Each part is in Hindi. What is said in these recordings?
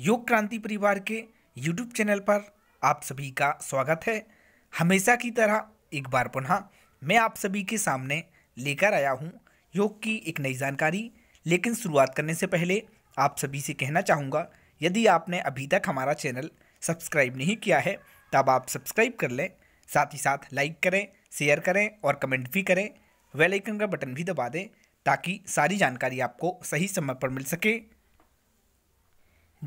योग क्रांति परिवार के यूट्यूब चैनल पर आप सभी का स्वागत है हमेशा की तरह एक बार पुनः मैं आप सभी के सामने लेकर आया हूँ योग की एक नई जानकारी लेकिन शुरुआत करने से पहले आप सभी से कहना चाहूँगा यदि आपने अभी तक हमारा चैनल सब्सक्राइब नहीं किया है तब आप सब्सक्राइब कर लें साथ ही साथ लाइक करें शेयर करें और कमेंट भी करें वेलाइकन का बटन भी दबा दें ताकि सारी जानकारी आपको सही समय पर मिल सके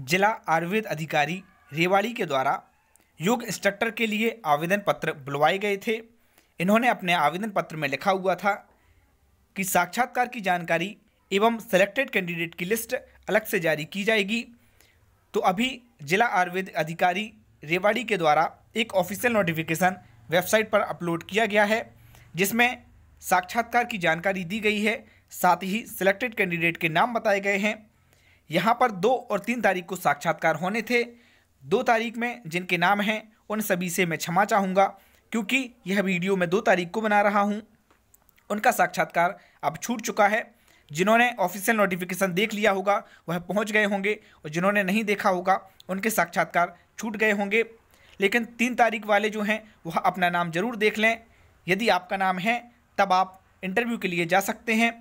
जिला आयुर्वेद अधिकारी रेवाड़ी के द्वारा योग इंस्ट्रक्टर के लिए आवेदन पत्र बुलवाए गए थे इन्होंने अपने आवेदन पत्र में लिखा हुआ था कि साक्षात्कार की जानकारी एवं सेलेक्टेड कैंडिडेट की लिस्ट अलग से जारी की जाएगी तो अभी जिला आयुर्वेद अधिकारी रेवाड़ी के द्वारा एक ऑफिशियल नोटिफिकेशन वेबसाइट पर अपलोड किया गया है जिसमें साक्षात्कार की जानकारी दी गई है साथ ही सिलेक्टेड कैंडिडेट के नाम बताए गए हैं यहाँ पर दो और तीन तारीख को साक्षात्कार होने थे दो तारीख में जिनके नाम हैं उन सभी से मैं क्षमा चाहूँगा क्योंकि यह वीडियो मैं दो तारीख को बना रहा हूँ उनका साक्षात्कार अब छूट चुका है जिन्होंने ऑफिशियल नोटिफिकेशन देख लिया होगा वह पहुँच गए होंगे और जिन्होंने नहीं देखा होगा उनके साक्षात्कार छूट गए होंगे लेकिन तीन तारीख वाले जो हैं वह अपना नाम जरूर देख लें यदि आपका नाम है तब आप इंटरव्यू के लिए जा सकते हैं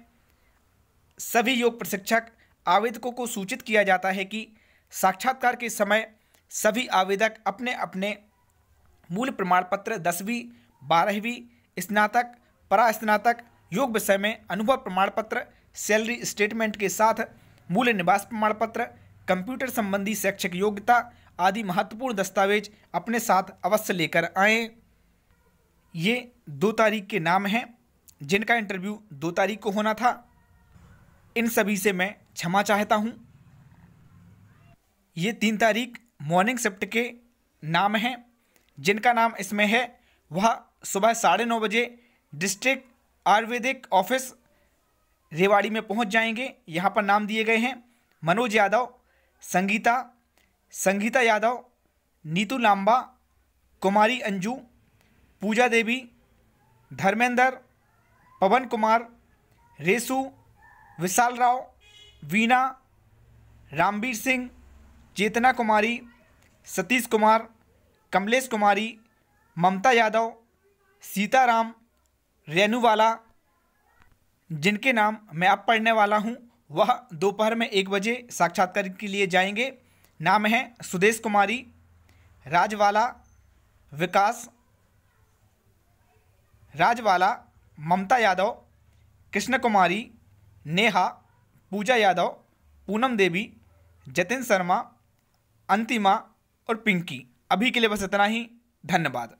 सभी योग प्रशिक्षक आवेदकों को सूचित किया जाता है कि साक्षात्कार के समय सभी आवेदक अपने अपने मूल प्रमाण पत्र दसवीं बारहवीं स्नातक परास्नातक योग विषय में अनुभव प्रमाण पत्र सैलरी स्टेटमेंट के साथ मूल निवास प्रमाण पत्र कंप्यूटर संबंधी शैक्षिक योग्यता आदि महत्वपूर्ण दस्तावेज अपने साथ अवश्य लेकर आएँ ये दो तारीख के नाम हैं जिनका इंटरव्यू दो तारीख को होना था इन सभी से मैं क्षमा चाहता हूँ ये तीन तारीख मॉर्निंग शिफ्ट के नाम हैं जिनका नाम इसमें है वह सुबह साढ़े नौ बजे डिस्ट्रिक्ट आयुर्वेदिक ऑफिस रेवाड़ी में पहुंच जाएंगे यहाँ पर नाम दिए गए हैं मनोज यादव संगीता संगीता यादव नीतू लांबा कुमारी अंजू पूजा देवी धर्मेंद्र पवन कुमार रेसू विशाल राव वीना रामवीर सिंह चेतना कुमारी सतीश कुमार कमलेश कुमारी ममता यादव सीताराम रेणुवाला जिनके नाम मैं अब पढ़ने वाला हूँ वह दोपहर में एक बजे साक्षात्कार के लिए जाएंगे नाम है सुदेश कुमारी राजवाला विकास राजवाला ममता यादव कृष्ण कुमारी नेहा पूजा यादव पूनम देवी जतिन शर्मा अंतिमा और पिंकी अभी के लिए बस इतना ही धन्यवाद